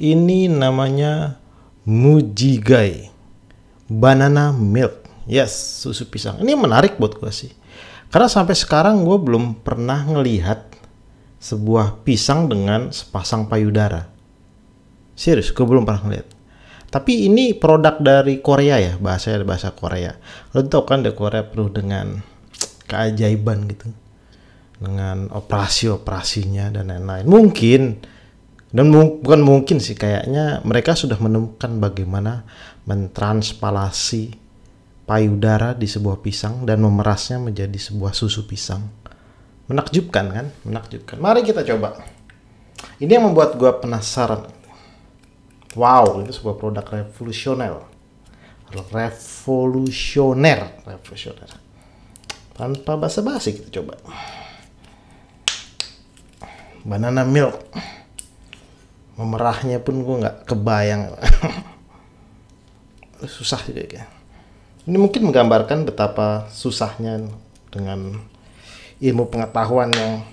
ini namanya mujigai banana milk yes susu pisang ini menarik buat gue sih karena sampai sekarang gue belum pernah ngelihat sebuah pisang dengan sepasang payudara serius gue belum pernah ngelihat tapi ini produk dari Korea ya bahasanya bahasa Korea lo tau kan di Korea perlu dengan keajaiban gitu dengan operasi-operasinya dan lain-lain mungkin dan mung bukan mungkin sih kayaknya mereka sudah menemukan bagaimana mentranspalasi payudara di sebuah pisang dan memerasnya menjadi sebuah susu pisang menakjubkan kan menakjubkan mari kita coba ini yang membuat gua penasaran wow ini sebuah produk revolusioner revolusioner revolusioner tanpa basa-basi kita coba banana milk memerahnya pun gue nggak kebayang susah juga ya gitu. ini mungkin menggambarkan betapa susahnya dengan ilmu pengetahuan yang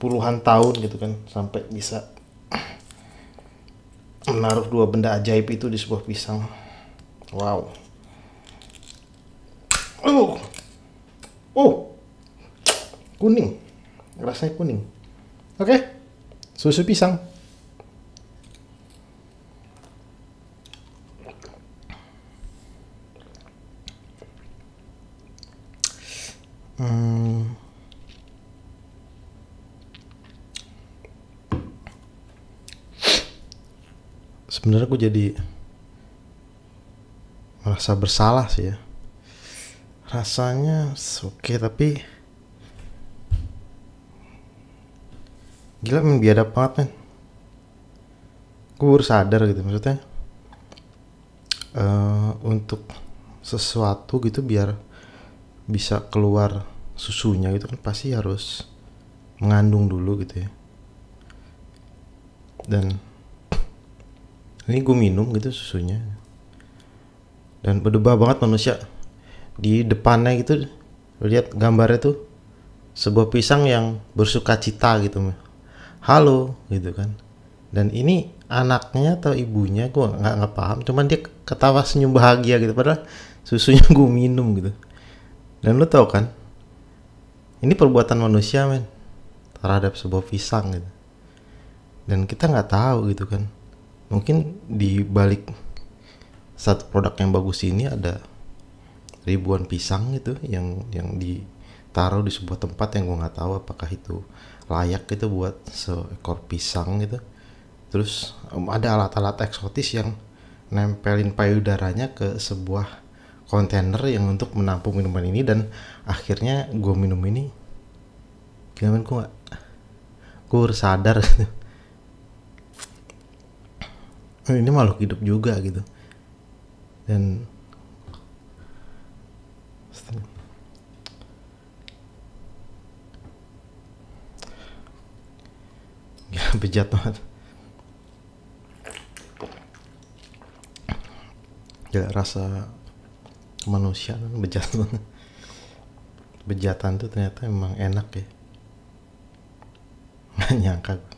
puluhan tahun gitu kan sampai bisa menaruh dua benda ajaib itu di sebuah pisang wow oh oh kuning rasanya kuning oke okay susu pisang hmm. sebenarnya aku jadi merasa bersalah sih ya rasanya oke tapi gila men biadab banget men gue sadar gitu maksudnya uh, untuk sesuatu gitu biar bisa keluar susunya gitu kan pasti harus mengandung dulu gitu ya dan ini gue minum gitu susunya dan berdebah banget manusia di depannya gitu lihat gambarnya tuh sebuah pisang yang bersuka cita gitu halo gitu kan dan ini anaknya atau ibunya gue nggak nggak paham cuman dia ketawa senyum bahagia gitu padahal susunya gue minum gitu dan lo tau kan ini perbuatan manusia men terhadap sebuah pisang gitu dan kita nggak tahu gitu kan mungkin di balik satu produk yang bagus ini ada ribuan pisang gitu yang yang di taruh di sebuah tempat yang gue nggak tahu apakah itu layak gitu buat seekor pisang gitu terus um, ada alat-alat eksotis yang nempelin payudaranya ke sebuah kontainer yang untuk menampung minuman ini dan akhirnya gue minum ini gimana gue gak, gue harus sadar gitu ini makhluk hidup juga gitu dan bejat banget gak rasa manusia bejat banget bejatan tuh ternyata emang enak ya nggak nyangka gue